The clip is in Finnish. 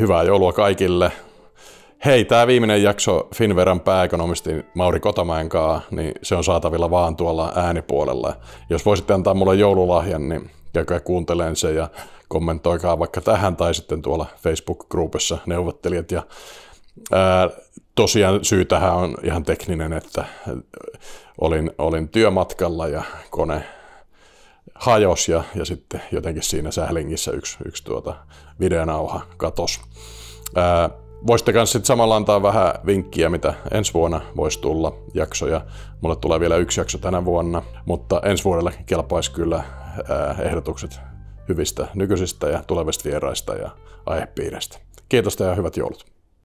Hyvää joulua kaikille. Hei, tämä viimeinen jakso Finveran pääekonomistin Mauri Kotamäen kanssa, niin se on saatavilla vaan tuolla äänipuolella. Jos voisitte antaa mulle joululahjan, niin käykää kuunteleen se ja kommentoikaa vaikka tähän tai sitten tuolla Facebook-gruupissa neuvottelijat. Ja, ää, tosiaan syy tähän on ihan tekninen, että olin, olin työmatkalla ja kone hajos ja, ja sitten jotenkin siinä sählingissä yksi, yksi tuota videonauha katos. Ää, voisitte kanssa sitten samalla antaa vähän vinkkiä, mitä ensi vuonna voisi tulla jaksoja. Mulle tulee vielä yksi jakso tänä vuonna, mutta ensi vuodelle kelpaisi kyllä ää, ehdotukset hyvistä nykyisistä ja tulevista vieraista ja aihepiireistä. Kiitos ja hyvät joulut!